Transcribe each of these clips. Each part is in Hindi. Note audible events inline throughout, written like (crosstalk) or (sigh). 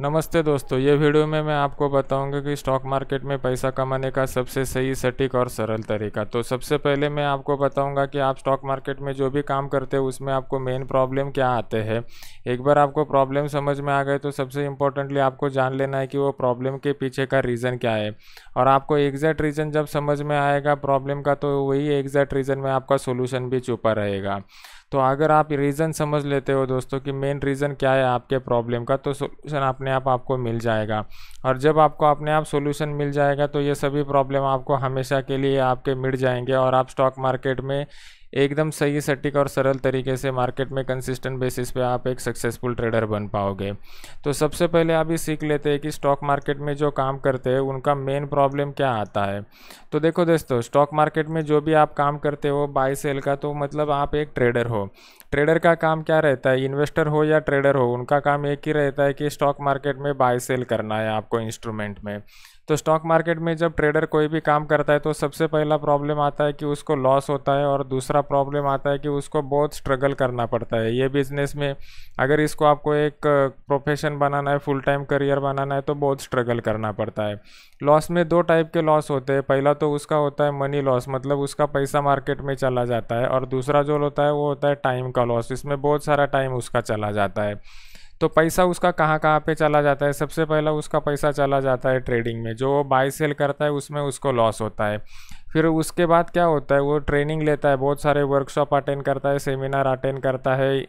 नमस्ते दोस्तों ये वीडियो में मैं आपको बताऊंगा कि स्टॉक मार्केट में पैसा कमाने का सबसे सही सटीक और सरल तरीका तो सबसे पहले मैं आपको बताऊंगा कि आप स्टॉक मार्केट में जो भी काम करते हो उसमें आपको मेन प्रॉब्लम क्या आते हैं एक बार आपको प्रॉब्लम समझ में आ गए तो सबसे इम्पोर्टेंटली आपको जान लेना है कि वो प्रॉब्लम के पीछे का रीज़न क्या है और आपको एग्जैक्ट रीज़न जब समझ में आएगा प्रॉब्लम का तो वही एग्जैक्ट रीज़न में आपका सोल्यूशन भी छुपा रहेगा तो अगर आप रीज़न समझ लेते हो दोस्तों कि मेन रीज़न क्या है आपके प्रॉब्लम का तो सोल्यूशन अपने आप आपको मिल जाएगा और जब आपको अपने आप सोल्यूशन मिल जाएगा तो ये सभी प्रॉब्लम आपको हमेशा के लिए आपके मिट जाएंगे और आप स्टॉक मार्केट में एकदम सही सटीक और सरल तरीके से मार्केट में कंसिस्टेंट बेसिस पे आप एक सक्सेसफुल ट्रेडर बन पाओगे तो सबसे पहले आप ये सीख लेते हैं कि स्टॉक मार्केट में जो काम करते हैं उनका मेन प्रॉब्लम क्या आता है तो देखो दोस्तों स्टॉक मार्केट में जो भी आप काम करते हो बाय सेल का तो मतलब आप एक ट्रेडर हो ट्रेडर का काम क्या रहता है इन्वेस्टर हो या ट्रेडर हो उनका काम एक ही रहता है कि स्टॉक मार्केट में बाय सेल करना है आपको इंस्ट्रूमेंट में तो स्टॉक मार्केट में जब ट्रेडर कोई भी काम करता है तो सबसे पहला प्रॉब्लम आता है कि उसको लॉस होता है और दूसरा प्रॉब्लम आता है कि उसको बहुत स्ट्रगल करना पड़ता है ये बिज़नेस में अगर इसको आपको एक प्रोफेशन बनाना है फुल टाइम करियर बनाना है तो बहुत स्ट्रगल करना पड़ता है लॉस में दो टाइप के लॉस होते हैं पहला तो उसका होता है मनी लॉस मतलब उसका पैसा मार्केट में चला जाता है और दूसरा जो होता है वो होता है टाइम का लॉस इसमें बहुत सारा टाइम उसका चला जाता है तो पैसा उसका कहाँ कहाँ पे चला जाता है सबसे पहला उसका पैसा चला जाता है ट्रेडिंग में जो वो बाय सेल करता है उसमें उसको लॉस होता है फिर उसके बाद क्या होता है वो ट्रेनिंग लेता है बहुत सारे वर्कशॉप अटेंड करता है सेमिनार अटेंड करता है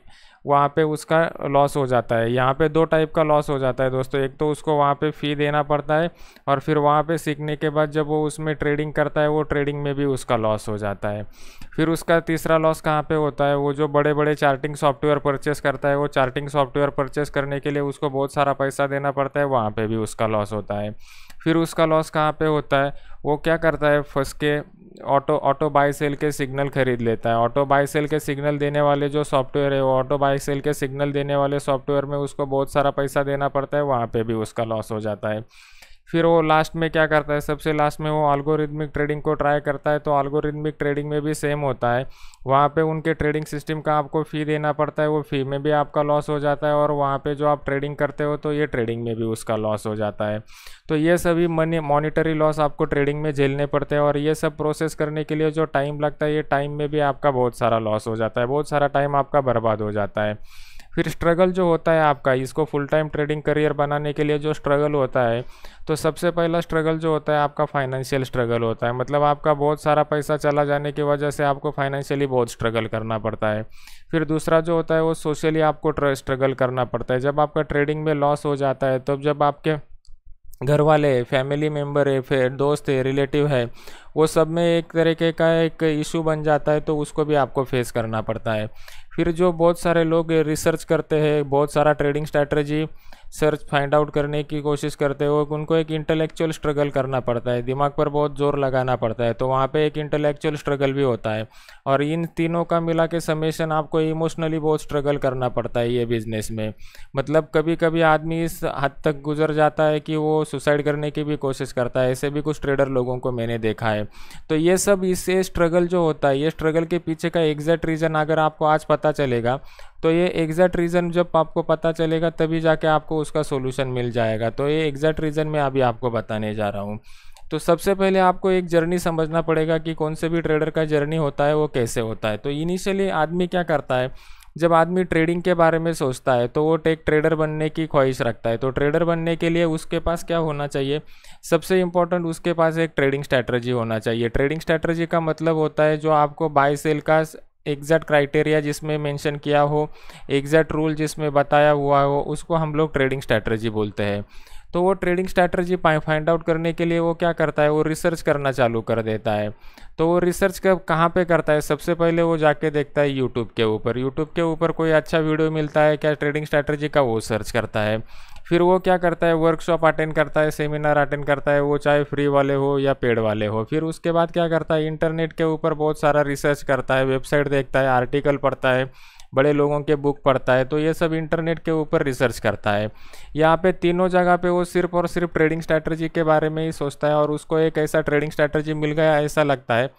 वहाँ पे उसका लॉस हो जाता है यहाँ पे दो टाइप का लॉस हो जाता है दोस्तों एक तो उसको वहाँ पे फ़ी देना पड़ता है और फिर वहाँ पे सीखने के बाद जब वो उसमें ट्रेडिंग करता है वो ट्रेडिंग में भी उसका लॉस हो जाता है फिर उसका तीसरा लॉस कहाँ पे होता है वो जो बड़े बड़े चार्टिंग सॉफ्टवेयर परचेस करता है वो चार्टिंग सॉफ्टवेयर परचेस करने के लिए उसको बहुत सारा पैसा देना पड़ता है वहाँ पर भी उसका लॉस होता है फिर उसका लॉस कहाँ पे होता है वो क्या करता है फंस के ऑटो ऑटो बाई सेल के सिग्नल खरीद लेता है ऑटो बाई सेल के सिग्नल देने वाले जो सॉफ्टवेयर है वो ऑटो बाई सेल के सिग्नल देने वाले सॉफ्टवेयर में उसको बहुत सारा पैसा देना पड़ता है वहाँ पे भी उसका लॉस हो जाता है फिर वो लास्ट में क्या करता है सबसे लास्ट में वो अल्गोरिदमिक ट्रेडिंग को ट्राई करता है तो अल्गोरिदमिक ट्रेडिंग में भी सेम होता है वहाँ पे उनके ट्रेडिंग सिस्टम का आपको फ़ी देना पड़ता है वो फ़ी में भी आपका लॉस हो जाता है और वहाँ पे जो आप ट्रेडिंग करते हो तो ये ट्रेडिंग में भी उसका लॉस हो जाता है तो ये सभी मनी मॉनिटरी लॉस आपको ट्रेडिंग में झेलने पड़ते हैं और ये सब प्रोसेस करने के लिए जो टाइम लगता है ये टाइम में भी आपका बहुत सारा लॉस हो जाता है बहुत सारा टाइम आपका बर्बाद हो जाता है फिर स्ट्रगल जो होता है आपका इसको फुल टाइम ट्रेडिंग करियर बनाने के लिए जो स्ट्रगल होता है तो सबसे पहला स्ट्रगल जो होता है आपका फाइनेंशियल स्ट्रगल होता है मतलब आपका बहुत सारा पैसा चला जाने की वजह से आपको फाइनेंशियली बहुत स्ट्रगल करना पड़ता है फिर दूसरा जो होता है वो सोशली आपको स्ट्रगल करना पड़ता है जब आपका ट्रेडिंग में लॉस हो जाता है तब तो जब आपके घर वाले फैमिली मेम्बर है फिर दोस्त है रिलेटिव है वो सब में एक तरीके का एक इशू बन जाता है तो उसको भी आपको फेस करना पड़ता है फिर जो बहुत सारे लोग रिसर्च करते हैं बहुत सारा trading strategy search find out करने की कोशिश करते हो उनको एक इंटेलेक्चुअल स्ट्रगल करना पड़ता है दिमाग पर बहुत जोर लगाना पड़ता है तो वहाँ पे एक इंटेलेक्चुअल स्ट्रगल भी होता है और इन तीनों का मिला के समेशन आपको इमोशनली बहुत स्ट्रगल करना पड़ता है ये बिज़नेस में मतलब कभी कभी आदमी इस हद तक गुजर जाता है कि वो सुसाइड करने की भी कोशिश करता है ऐसे भी कुछ ट्रेडर लोगों को मैंने देखा है तो ये सब इससे स्ट्रगल जो होता है ये स्ट्रगल के पीछे का एग्जैक्ट रीज़न अगर आपको आज पता चलेगा तो ये एग्जैक्ट रीज़न जब आपको पता चलेगा तभी जाके आपको उसका सोल्यूशन मिल जाएगा तो ये एग्जैक्ट रीज़न मैं अभी आपको बताने जा रहा हूँ तो सबसे पहले आपको एक जर्नी समझना पड़ेगा कि कौन से भी ट्रेडर का जर्नी होता है वो कैसे होता है तो इनिशियली आदमी क्या करता है जब आदमी ट्रेडिंग के बारे में सोचता है तो वो टेक ट्रेडर बनने की ख्वाहिश रखता है तो ट्रेडर बनने के लिए उसके पास क्या होना चाहिए सबसे इम्पोर्टेंट उसके पास एक ट्रेडिंग स्ट्रैटर्जी होना चाहिए ट्रेडिंग स्ट्रैटर्जी का मतलब होता है जो आपको बाय सेल का एग्जैक्ट क्राइटेरिया जिसमें मेंशन किया हो एग्जैक्ट रूल जिसमें बताया हुआ हो उसको हम लोग ट्रेडिंग स्ट्रैटर्जी बोलते हैं तो वो ट्रेडिंग स्ट्रैटर्जी फाइंड आउट करने के लिए वो क्या करता है वो रिसर्च करना चालू कर देता है तो वो रिसर्च कब कहाँ पे करता है सबसे पहले वो जाके देखता है यूट्यूब के ऊपर यूट्यूब के ऊपर कोई अच्छा वीडियो मिलता है क्या ट्रेडिंग स्ट्रैटर्जी का वो सर्च करता है फिर वो क्या करता है वर्कशॉप अटेंड करता है सेमिनार अटेंड करता है वो चाहे फ्री वाले हो या पेड वाले हो फिर उसके बाद क्या करता है इंटरनेट के ऊपर बहुत सारा रिसर्च करता है वेबसाइट देखता है आर्टिकल पढ़ता है बड़े लोगों के बुक पढ़ता है तो ये सब इंटरनेट के ऊपर रिसर्च करता है यहाँ पे तीनों जगह पे वो सिर्फ और सिर्फ ट्रेडिंग स्ट्रैटर्जी के बारे में ही सोचता है और उसको एक ऐसा ट्रेडिंग स्ट्रैटर्जी मिल गया ऐसा लगता है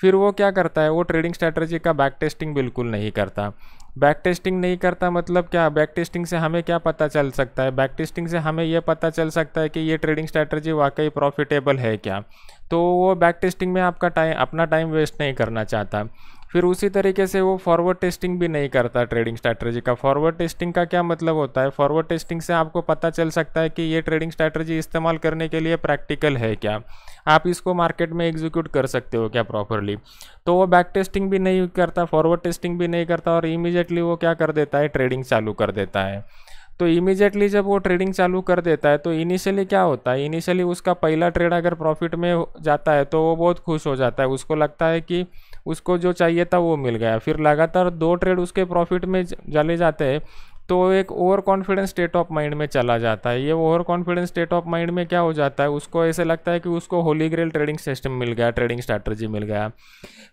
फिर वो क्या करता है वो ट्रेडिंग स्ट्रैटर्जी का बैक टेस्टिंग बिल्कुल नहीं करता बैक टेस्टिंग नहीं करता मतलब क्या बैक टेस्टिंग से हमें क्या पता चल सकता है बैक टेस्टिंग से हमें यह पता चल सकता है कि ये ट्रेडिंग स्ट्रैटर्जी वाकई प्रॉफिटेबल है क्या तो वो बैक टेस्टिंग में आपका टाइम अपना टाइम वेस्ट नहीं करना चाहता फिर उसी तरीके से वो फॉरवर्ड टेस्टिंग भी नहीं करता ट्रेडिंग स्ट्रैटर्जी का फॉरवर्ड टेस्टिंग का क्या मतलब होता है फॉरवर्ड टेस्टिंग से आपको पता चल सकता है कि ये ट्रेडिंग स्ट्रैटर्जी इस्तेमाल करने के लिए प्रैक्टिकल है क्या आप इसको मार्केट में एग्जीक्यूट कर सकते हो क्या प्रॉपरली तो वो बैक टेस्टिंग भी नहीं करता फॉरवर्ड टेस्टिंग भी नहीं करता और इमीजिएटली वो क्या कर देता है ट्रेडिंग चालू कर देता है तो इमीजिएटली जब वो ट्रेडिंग चालू कर देता है तो इनिशियली क्या होता है इनिशियली उसका पहला ट्रेड अगर प्रॉफिट में जाता है तो वो बहुत खुश हो जाता है उसको लगता है कि उसको जो चाहिए था वो मिल गया फिर लगातार दो ट्रेड उसके प्रॉफिट में चले जाते हैं तो एक overconfidence state of mind में चला जाता है ये overconfidence state of mind में क्या हो जाता है उसको ऐसे लगता है कि उसको होली ग्रेल ट्रेडिंग सिस्टम मिल गया ट्रेडिंग स्ट्रैटर्जी मिल गया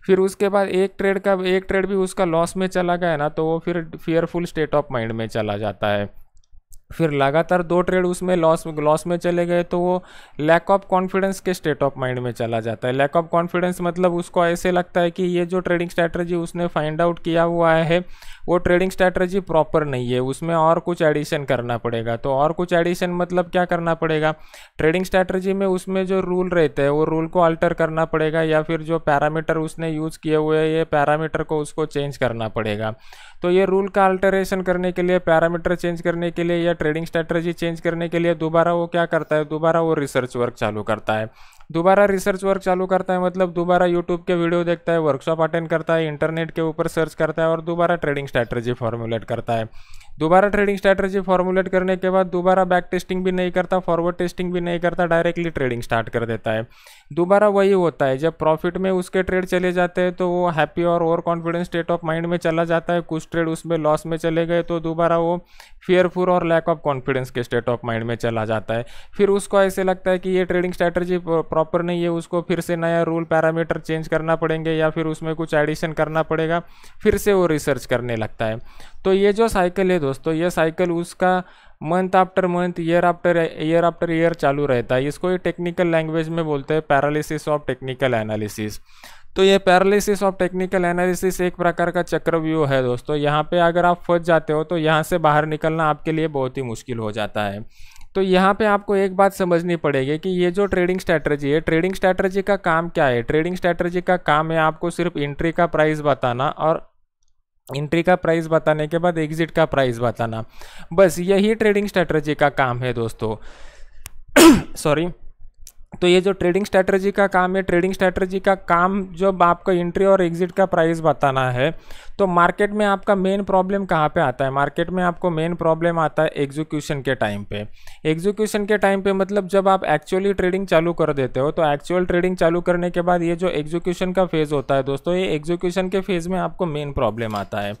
फिर उसके बाद एक ट्रेड का एक ट्रेड भी उसका लॉस में चला गया ना तो वो फिर फियरफुल स्टेट ऑफ माइंड में चला जाता है फिर लगातार दो ट्रेड उसमें लॉस लॉस में चले गए तो वो लैक ऑफ कॉन्फिडेंस के स्टेट ऑफ माइंड में चला जाता है लैक ऑफ कॉन्फिडेंस मतलब उसको ऐसे लगता है कि ये जो ट्रेडिंग स्ट्रैटेजी उसने फाइंड आउट किया हुआ है वो ट्रेडिंग स्ट्रैटर्जी प्रॉपर नहीं है उसमें और कुछ एडिशन करना पड़ेगा तो और कुछ एडिशन मतलब क्या करना पड़ेगा ट्रेडिंग स्ट्रैटर्जी में उसमें जो रूल रहते हैं वो रूल को अल्टर करना पड़ेगा या फिर जो पैरामीटर उसने यूज़ किए हुए हैं ये पैरामीटर को उसको चेंज करना पड़ेगा तो ये रूल का अल्टरेशन करने के लिए पैरामीटर चेंज करने के लिए या ट्रेडिंग स्ट्रैटर्जी चेंज करने के लिए दोबारा वो क्या करता है दोबारा वो रिसर्च वर्क चालू करता है दोबारा रिसर्च वर्क चालू करता है मतलब दोबारा यूट्यूब के वीडियो देखता है वर्कशॉप अटेंड करता है इंटरनेट के ऊपर सर्च करता है और दोबारा ट्रेडिंग स्ट्रैटेजी फॉर्मुलेट करता है दोबारा ट्रेडिंग स्ट्रैटेजी फॉर्मुलेट करने के बाद दोबारा बैक टेस्टिंग भी नहीं करता फॉरवर्ड टेस्टिंग भी नहीं करता डायरेक्टली ट्रेडिंग स्टार्ट कर देता है दोबारा वही होता है जब प्रॉफिट में उसके ट्रेड चले जाते हैं तो वो हैप्पी और overconfidence state of mind में चला जाता है कुछ ट्रेड उसमें लॉस में चले गए तो दोबारा वो फियरफुल और लैक ऑफ कॉन्फिडेंस के स्टेट ऑफ माइंड में चला जाता है फिर उसको ऐसे लगता है कि ये ट्रेडिंग स्ट्रैटेजी प्रॉपर नहीं है उसको फिर से नया रूल पैरामीटर चेंज करना पड़ेंगे या फिर उसमें कुछ एडिशन करना पड़ेगा फिर से वो रिसर्च करने लगता है तो ये जो साइकिल है दोस्तों ये साइकिल उसका month after month year after year after year चालू रहता है इसको ये टेक्निकल लैंग्वेज में बोलते हैं पैरालिसिस ऑफ टेक्निकल एनालिसिस तो ये पैरालिसिस ऑफ टेक्निकल एनालिसिस एक प्रकार का चक्रव्यूह है दोस्तों यहाँ पे अगर आप फंस जाते हो तो यहाँ से बाहर निकलना आपके लिए बहुत ही मुश्किल हो जाता है तो यहाँ पे आपको एक बात समझनी पड़ेगी कि ये जो ट्रेडिंग स्ट्रैटर्जी है ट्रेडिंग स्ट्रैटर्जी का काम क्या है ट्रेडिंग स्ट्रैटर्जी का काम है आपको सिर्फ एंट्री का प्राइस बताना और एंट्री का प्राइस बताने के बाद एग्जिट का प्राइस बताना बस यही ट्रेडिंग स्ट्रेटजी का काम है दोस्तों (coughs) सॉरी तो ये जो ट्रेडिंग स्ट्रैटर्जी का काम है ट्रेडिंग स्ट्रैटर्जी का काम जब आपको एंट्री और एग्जिट का प्राइस बताना है तो मार्केट में आपका मेन प्रॉब्लम कहाँ पे आता है मार्केट में आपको मेन प्रॉब्लम आता है एग्जीक्यूशन के टाइम पे एग्जीक्यूशन के टाइम पे मतलब जब आप एक्चुअली ट्रेडिंग चालू कर देते हो तो एक्चुअल ट्रेडिंग चालू करने के बाद ये जो एग्जीक्यूशन का फेज़ होता है दोस्तों ये एग्जीक्यूशन के फेज़ में आपको मेन प्रॉब्लम आता है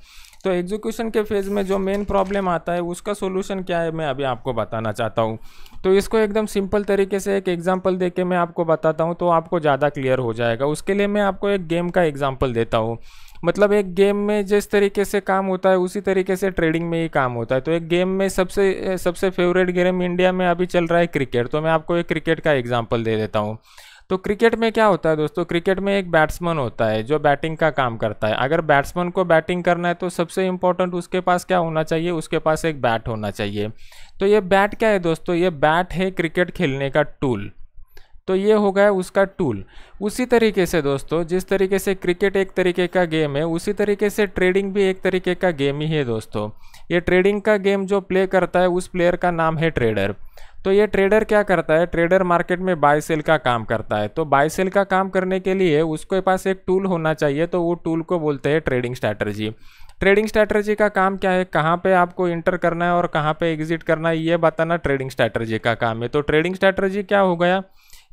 तो एग्जीक्यूशन के फेज़ में जो मेन प्रॉब्लम आता है उसका सोल्यूशन क्या है मैं अभी आपको बताना चाहता हूँ तो इसको एकदम सिंपल तरीके से एक एग्जाम्पल दे के मैं आपको बताता हूँ तो आपको ज़्यादा क्लियर हो जाएगा उसके लिए मैं आपको एक गेम का एग्जाम्पल देता हूँ मतलब एक गेम में जिस तरीके से काम होता है उसी तरीके से ट्रेडिंग में ही काम होता है तो एक गेम में सबसे सबसे फेवरेट गेम इंडिया में अभी चल रहा है क्रिकेट तो मैं आपको एक क्रिकेट का एग्जाम्पल दे देता हूँ तो क्रिकेट में क्या होता है दोस्तों क्रिकेट में एक बैट्समैन होता है जो बैटिंग का काम करता है अगर बैट्समैन को बैटिंग करना है तो सबसे इम्पोर्टेंट उसके पास क्या होना चाहिए उसके पास एक बैट होना चाहिए तो ये बैट क्या है दोस्तों ये बैट है क्रिकेट खेलने का टूल तो ये हो गया उसका टूल उसी तरीके से दोस्तों जिस तरीके से क्रिकेट एक तरीके का गेम है उसी तरीके से ट्रेडिंग भी एक तरीके का गेम ही है दोस्तों ये ट्रेडिंग का गेम जो प्ले करता है उस प्लेयर का नाम है ट्रेडर तो ये ट्रेडर क्या करता है ट्रेडर मार्केट में बाय सेल का काम करता है तो बाय सेल का काम करने के लिए उसके पास एक टूल होना चाहिए तो वो टूल को बोलते हैं ट्रेडिंग स्ट्रैटर्जी ट्रेडिंग स्ट्रैटर्जी का काम क्या है कहाँ पे आपको इंटर करना है और कहाँ पे एग्जिट करना है ये बताना ट्रेडिंग स्ट्रैटर्जी का काम है तो ट्रेडिंग स्ट्रैटर्जी क्या हो गया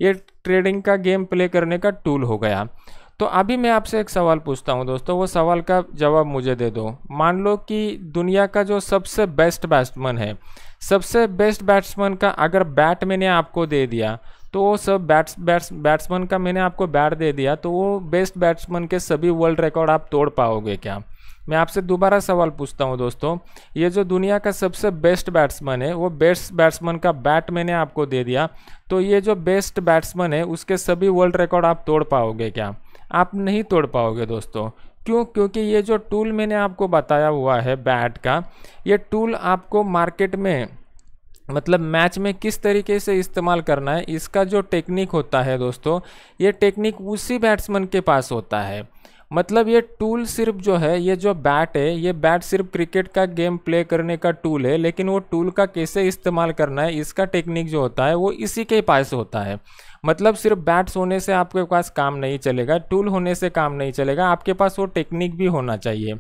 ये ट्रेडिंग का गेम प्ले करने का टूल हो गया तो अभी मैं आपसे एक सवाल पूछता हूँ दोस्तों वो सवाल का जवाब मुझे दे दो मान लो कि दुनिया का जो सबसे बेस्ट बैट्समैन है सबसे बेस्ट बैट्समैन का अगर बैट मैंने आपको दे दिया तो वो सब बैट्स बैट्स बैट्समैन का मैंने आपको बैट दे दिया तो वो बेस्ट बैट्समैन के सभी वर्ल्ड रिकॉर्ड आप तोड़ पाओगे क्या मैं आपसे दोबारा सवाल पूछता हूँ दोस्तों ये जो दुनिया का सबसे बेस्ट बैट्समैन है वो बेस्ट बैट्समैन का बैट मैंने आपको दे दिया तो ये जो बेस्ट बैट्समैन है उसके सभी वर्ल्ड रिकॉर्ड आप तोड़ पाओगे क्या आप नहीं तोड़ पाओगे दोस्तों क्यों क्योंकि ये जो टूल मैंने आपको बताया हुआ है बैट का ये टूल आपको मार्केट में मतलब मैच में किस तरीके से इस्तेमाल करना है इसका जो टेक्निक होता है दोस्तों ये टेक्निक उसी बैट्समैन के पास होता है मतलब ये टूल सिर्फ जो है ये जो बैट है ये बैट सिर्फ क्रिकेट का गेम प्ले करने का टूल है लेकिन वो टूल का कैसे इस्तेमाल करना है इसका टेक्निक जो होता है वो इसी के पास होता है मतलब सिर्फ बैट्स होने से आपके पास काम नहीं चलेगा टूल होने से काम नहीं चलेगा आपके पास वो टेक्निक भी होना चाहिए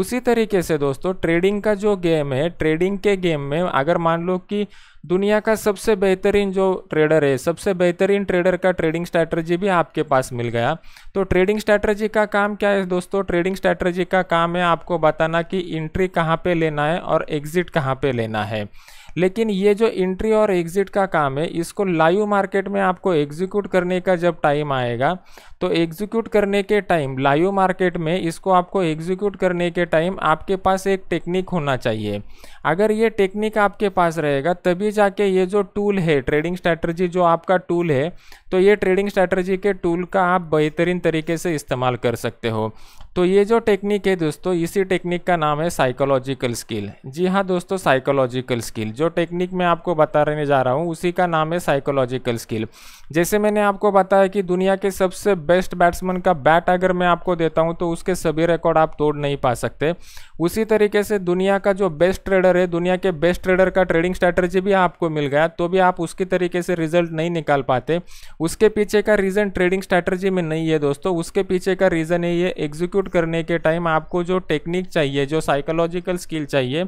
उसी तरीके से दोस्तों ट्रेडिंग का जो गेम है ट्रेडिंग के गेम में अगर मान लो कि दुनिया का सबसे बेहतरीन जो ट्रेडर है सबसे बेहतरीन ट्रेडर का ट्रेडिंग स्ट्रैटर्जी भी आपके पास मिल गया तो ट्रेडिंग स्ट्रैटर्जी का काम क्या है दोस्तों ट्रेडिंग स्ट्रैटर्जी का काम है आपको बताना कि इंट्री कहाँ पे लेना है और एग्जिट कहाँ पे लेना है लेकिन ये जो एंट्री और एग्जिट का काम है इसको लाइव मार्केट में आपको एग्जीक्यूट करने का जब टाइम आएगा तो एग्जीक्यूट करने के टाइम लाइव मार्केट में इसको आपको एग्जीक्यूट करने के टाइम आपके पास एक टेक्निक होना चाहिए अगर ये टेक्निक आपके पास रहेगा तभी जाके ये जो टूल है ट्रेडिंग स्ट्रैटर्जी जो आपका टूल है तो ये ट्रेडिंग स्ट्रैटर्जी के टूल का आप बेहतरीन तरीके से इस्तेमाल कर सकते हो तो ये जो टेक्निक है दोस्तों इसी टेक्निक का नाम है साइकोलॉजिकल स्किल जी हाँ दोस्तों साइकोलॉजिकल स्किल जो टेक्निक मैं आपको बताने जा रहा हूँ उसी का नाम है साइकोलॉजिकल स्किल जैसे मैंने आपको बताया कि दुनिया के सबसे बेस्ट बैट्समैन का बैट अगर मैं आपको देता हूँ तो उसके सभी रिकॉर्ड आप तोड़ नहीं पा सकते उसी तरीके से दुनिया का जो बेस्ट ट्रेडर है दुनिया के बेस्ट ट्रेडर का ट्रेडिंग स्ट्रैटर्जी भी आपको मिल गया तो भी आप उसके तरीके से रिजल्ट नहीं निकाल पाते उसके पीछे का रीज़न ट्रेडिंग स्ट्रैटर्जी में नहीं है दोस्तों उसके पीछे का रीज़न है ये एग्जीक्यूट करने के टाइम आपको जो टेक्निक चाहिए जो साइकोलॉजिकल स्किल चाहिए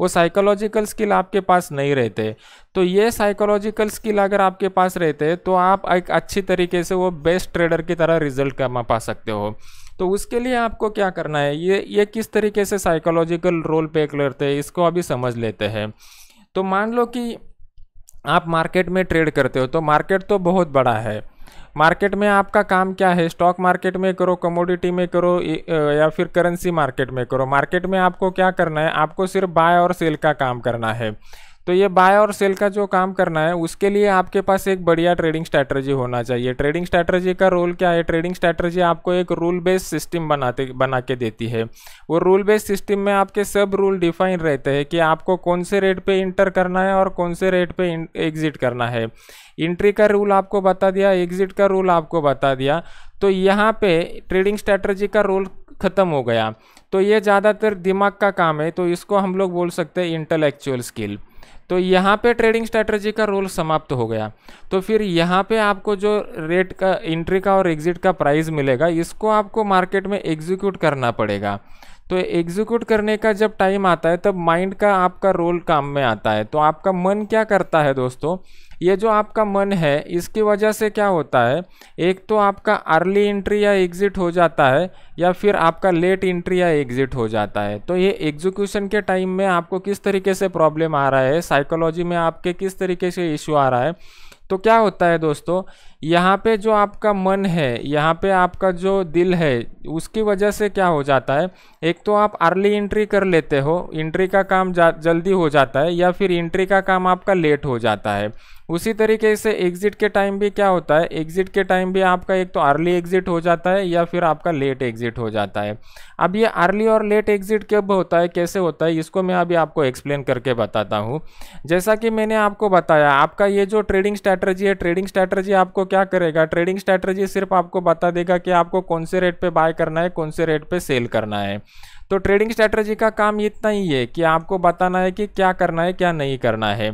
वो साइकोलॉजिकल स्किल आपके पास नहीं रहते तो ये साइकोलॉजिकल स्किल अगर आपके पास रहते तो आप एक अच्छी तरीके से वो बेस्ट ट्रेडर की तरह रिजल्ट कमा पा सकते हो तो उसके लिए आपको क्या करना है ये ये किस तरीके से साइकोलॉजिकल रोल प्ले करते हैं इसको अभी समझ लेते हैं तो मान लो कि आप मार्केट में ट्रेड करते हो तो मार्केट तो बहुत बड़ा है मार्केट में आपका काम क्या है स्टॉक मार्केट में करो कमोडिटी में करो या फिर करेंसी मार्केट में करो मार्केट में आपको क्या करना है आपको सिर्फ बाय और सेल का काम करना है तो ये बाय और सेल का जो काम करना है उसके लिए आपके पास एक बढ़िया ट्रेडिंग स्ट्रैटर्जी होना चाहिए ट्रेडिंग स्ट्रैटर्जी का रोल क्या है ट्रेडिंग स्ट्रैटर्जी आपको एक रूल बेस्ड सिस्टम बनाते बना के देती है वो रूल बेस्ड सिस्टम में आपके सब रूल डिफाइन रहते हैं कि आपको कौन से रेट पर इंटर करना है और कौन से रेट पर एग्जिट करना है इंट्री का रूल आपको बता दिया एग्जिट का रूल आपको बता दिया तो यहाँ पे ट्रेडिंग स्ट्रैटर्जी का रोल ख़त्म हो गया तो ये ज़्यादातर दिमाग का काम है तो इसको हम लोग बोल सकते हैं इंटेलेक्चुअल स्किल तो यहाँ पे ट्रेडिंग स्ट्रैटेजी का रोल समाप्त हो गया तो फिर यहाँ पे आपको जो रेट का एंट्री का और एग्जिट का प्राइस मिलेगा इसको आपको मार्केट में एग्जीक्यूट करना पड़ेगा तो एग्जीक्यूट करने का जब टाइम आता है तब माइंड का आपका रोल काम में आता है तो आपका मन क्या करता है दोस्तों ये जो आपका मन है इसकी वजह से क्या होता है एक तो आपका अर्ली एंट्री या एग्ज़िट हो जाता है या फिर आपका लेट एंट्री या एग्ज़िट हो जाता है तो ये एग्जीक्यूशन के टाइम में आपको किस तरीके से प्रॉब्लम आ रहा है साइकोलॉजी में आपके किस तरीके से इशू आ रहा है तो क्या होता है दोस्तों यहाँ पे जो आपका मन है यहाँ पे आपका जो दिल है उसकी वजह से क्या हो जाता है एक तो आप अर्ली एंट्री कर लेते हो एंट्री का काम जल्दी हो जाता है या फिर एंट्री का काम आपका लेट हो जाता है उसी तरीके से एग्ज़िट के टाइम भी क्या होता है एग्ज़िट के टाइम भी आपका एक तो अर्ली एग्ज़िट हो जाता है या फिर आपका लेट एग्ज़िट हो जाता है अब ये अर्ली और लेट एग्ज़िट कब होता है कैसे होता है इसको मैं अभी आपको एक्सप्लेन करके बताता हूँ जैसा कि मैंने आपको बताया आपका ये जो ट्रेडिंग स्ट्रैटर्जी है ट्रेडिंग स्ट्रैटर्जी आपको क्या करेगा ट्रेडिंग स्ट्रैटर्जी सिर्फ आपको बता देगा कि आपको कौन से रेट पर बाय करना है कौन से रेट पर सेल करना है तो ट्रेडिंग स्ट्रैटर्जी का काम इतना ही है कि आपको बताना है कि क्या करना है क्या नहीं करना है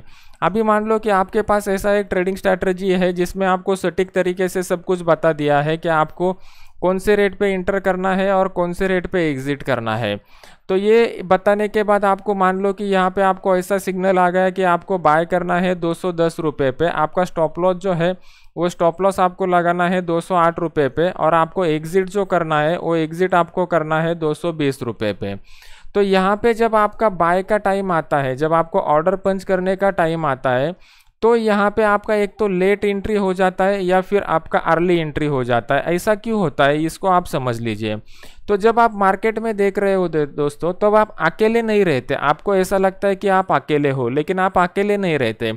अभी मान लो कि आपके पास ऐसा एक ट्रेडिंग स्ट्रैटर्जी है जिसमें आपको सटीक तरीके से सब कुछ बता दिया है कि आपको कौन से रेट पे इंटर करना है और कौन से रेट पे एग्ज़िट करना है तो ये बताने के बाद आपको मान लो कि यहाँ पे आपको ऐसा सिग्नल आ गया कि आपको बाय करना है दो सौ दस रुपये पे आपका स्टॉप लॉस जो है वो स्टॉप लॉस आपको लगाना है दो सौ आठ पे और आपको एग्ज़िट जो करना है वो एग्ज़िट आपको करना है दो सौ बीस पे तो यहाँ पे जब आपका बाय का टाइम आता है जब आपको ऑर्डर पंच करने का टाइम आता है तो यहाँ पे आपका एक तो लेट एंट्री हो जाता है या फिर आपका अर्ली एंट्री हो जाता है ऐसा क्यों होता है इसको आप समझ लीजिए तो जब आप मार्केट में देख रहे हो दोस्तों तब तो आप अकेले नहीं रहते आपको ऐसा लगता है कि आप अकेले हो लेकिन आप अकेले नहीं रहते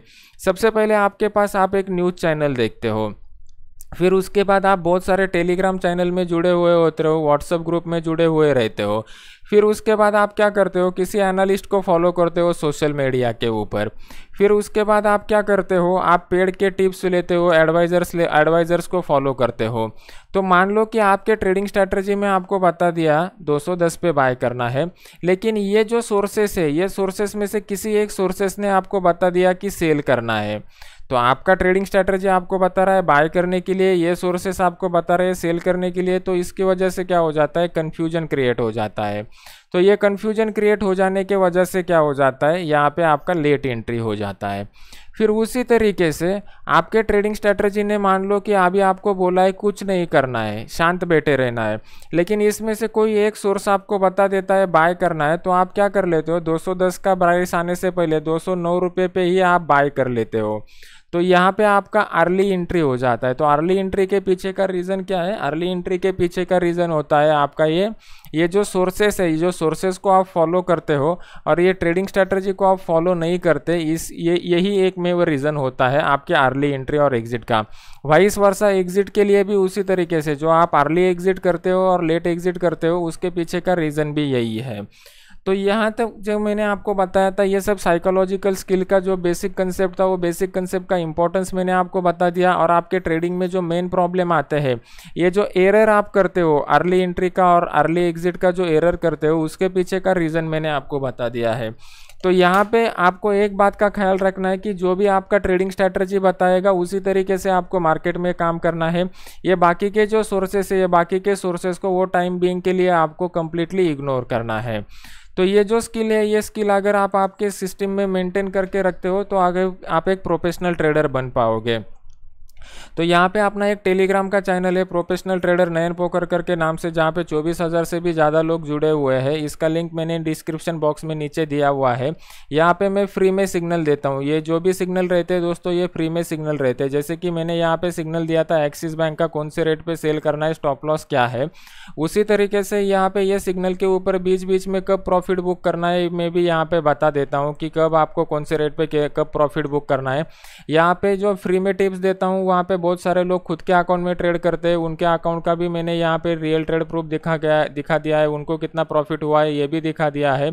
सबसे पहले आपके पास आप एक न्यूज़ चैनल देखते हो फिर उसके बाद आप बहुत सारे टेलीग्राम चैनल में जुड़े हुए होते हो व्हाट्सअप ग्रुप में जुड़े हुए रहते हो फिर उसके बाद आप क्या करते हो किसी एनालिस्ट को फॉलो करते हो सोशल मीडिया के ऊपर फिर उसके बाद आप क्या करते हो आप पेड़ के टिप्स लेते हो एडवाइज़र्स ले एडवाइज़र्स को फॉलो करते हो तो मान लो कि आपके ट्रेडिंग स्ट्रैटेजी में आपको बता दिया 210 पे बाय करना है लेकिन ये जो सोर्सेस है ये सोर्सेस में से किसी एक सोर्सेस ने आपको बता दिया कि सेल करना है तो आपका ट्रेडिंग स्ट्रैटेजी आपको बता रहा है बाय करने के लिए ये सोर्सेस आपको बता रहे हैं सेल करने के लिए तो इसकी वजह से क्या हो जाता है कन्फ्यूजन क्रिएट हो जाता है तो ये कन्फ्यूजन क्रिएट हो जाने के वजह से क्या हो जाता है यहाँ पे आपका लेट एंट्री हो जाता है फिर उसी तरीके से आपके ट्रेडिंग स्ट्रेटजी ने मान लो कि अभी आपको बोला है कुछ नहीं करना है शांत बैठे रहना है लेकिन इसमें से कोई एक सोर्स आपको बता देता है बाय करना है तो आप क्या कर लेते हो 210 का प्राइस आने से पहले दो सौ पे ही आप बाय कर लेते हो तो यहाँ पे आपका अर्ली एंट्री हो जाता है तो अर्ली एंट्री के पीछे का रीज़न क्या है अर्ली एंट्री के पीछे का रीज़न होता है आपका ये ये जो सोर्सेस है ये जो सोर्सेस को आप फॉलो करते हो और ये ट्रेडिंग स्ट्रैटेजी को आप फॉलो नहीं करते इस ये यही एक में वो रीज़न होता है आपके अर्ली एंट्री और एग्जिट का वाइस वर्षा एग्जिट के लिए भी उसी तरीके से जो आप अर्ली एग्जिट करते हो और लेट एग्जिट करते हो उसके पीछे का रीज़न भी यही है तो यहाँ तक जो मैंने आपको बताया था ये सब साइकोलॉजिकल स्किल का जो बेसिक कंसेप्ट था वो बेसिक कंसेप्ट का इंपॉर्टेंस मैंने आपको बता दिया और आपके ट्रेडिंग में जो मेन प्रॉब्लम आते हैं ये जो एरर आप करते हो अर्ली एंट्री का और अर्ली एग्जिट का जो एरर करते हो उसके पीछे का रीज़न मैंने आपको बता दिया है तो यहाँ पे आपको एक बात का ख्याल रखना है कि जो भी आपका ट्रेडिंग स्ट्रैटर्जी बताएगा उसी तरीके से आपको मार्केट में काम करना है ये बाकी के जो सोर्सेस है ये बाकी के सोर्सेस को वो टाइम बींग के लिए आपको कम्प्लीटली इग्नोर करना है तो ये जो स्किल है ये स्किल अगर आप आपके सिस्टम में मेंटेन करके रखते हो तो आगे आप एक प्रोफेशनल ट्रेडर बन पाओगे तो यहाँ पे अपना एक टेलीग्राम का चैनल है प्रोफेशनल ट्रेडर नयन पोकर करके नाम से जहाँ पे 24,000 से भी ज़्यादा लोग जुड़े हुए हैं इसका लिंक मैंने डिस्क्रिप्शन बॉक्स में नीचे दिया हुआ है यहाँ पे मैं फ्री में सिग्नल देता हूँ ये जो भी सिग्नल रहते हैं दोस्तों ये फ्री में सिग्नल रहते हैं जैसे कि मैंने यहाँ पर सिग्नल दिया था एक्सिस बैंक का कौन से रेट पर सेल करना है स्टॉप लॉस क्या है उसी तरीके से यहाँ पर यह सिग्नल के ऊपर बीच बीच में कब प्रॉफिट बुक करना है मैं भी यहाँ पर बता देता हूँ कि कब आपको कौन से रेट पर कब प्रॉफिट बुक करना है यहाँ पर जो फ्री में टिप्स देता हूँ वहाँ पे बहुत सारे लोग खुद के अकाउंट में ट्रेड करते हैं उनके अकाउंट का भी मैंने यहाँ पे रियल ट्रेड प्रूफ दिखा गया दिखा दिया है उनको कितना प्रॉफिट हुआ है ये भी दिखा दिया है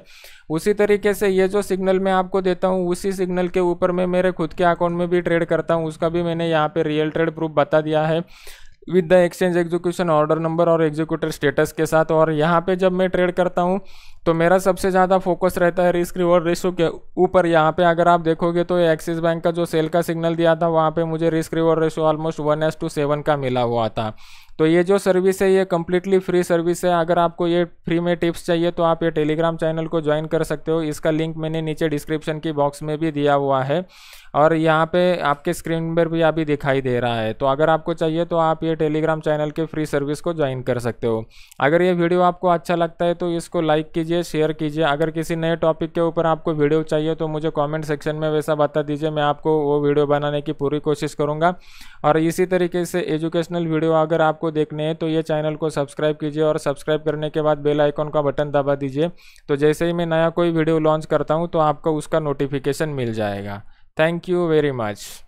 उसी तरीके से ये जो सिग्नल मैं आपको देता हूँ उसी सिग्नल के ऊपर मैं मेरे खुद के अकाउंट में भी ट्रेड करता हूँ उसका भी मैंने यहाँ पर रियल ट्रेड प्रूफ बता दिया है with the exchange execution order number और एग्जीक्यूटर स्टेटस के साथ और यहाँ पे जब मैं ट्रेड करता हूँ तो मेरा सबसे ज़्यादा फोकस रहता है रिस्क रिवॉर्ड रेशो के ऊपर यहाँ पे अगर आप देखोगे तो एक्सिस बैंक का जो सेल का सिग्नल दिया था वहाँ पे मुझे risk reward ratio almost one is to seven का मिला हुआ था तो ये जो सर्विस है ये कम्प्लीटली फ्री सर्विस है अगर आपको ये फ्री में टिप्स चाहिए तो आप ये टेलीग्राम चैनल को ज्वाइन कर सकते हो इसका लिंक मैंने नीचे डिस्क्रिप्शन की बॉक्स में भी दिया हुआ है और यहाँ पे आपके स्क्रीन पर भी अभी दिखाई दे रहा है तो अगर आपको चाहिए तो आप ये टेलीग्राम चैनल के फ्री सर्विस को ज्वाइन कर सकते हो अगर ये वीडियो आपको अच्छा लगता है तो इसको लाइक कीजिए शेयर कीजिए अगर किसी नए टॉपिक के ऊपर आपको वीडियो चाहिए तो मुझे कमेंट सेक्शन में वैसा बता दीजिए मैं आपको वो वीडियो बनाने की पूरी कोशिश करूँगा और इसी तरीके से एजुकेशनल वीडियो अगर आपको को देखने हैं तो ये चैनल को सब्सक्राइब कीजिए और सब्सक्राइब करने के बाद बेल आइकॉन का बटन दबा दीजिए तो जैसे ही मैं नया कोई वीडियो लॉन्च करता हूँ तो आपको उसका नोटिफिकेशन मिल जाएगा थैंक यू वेरी मच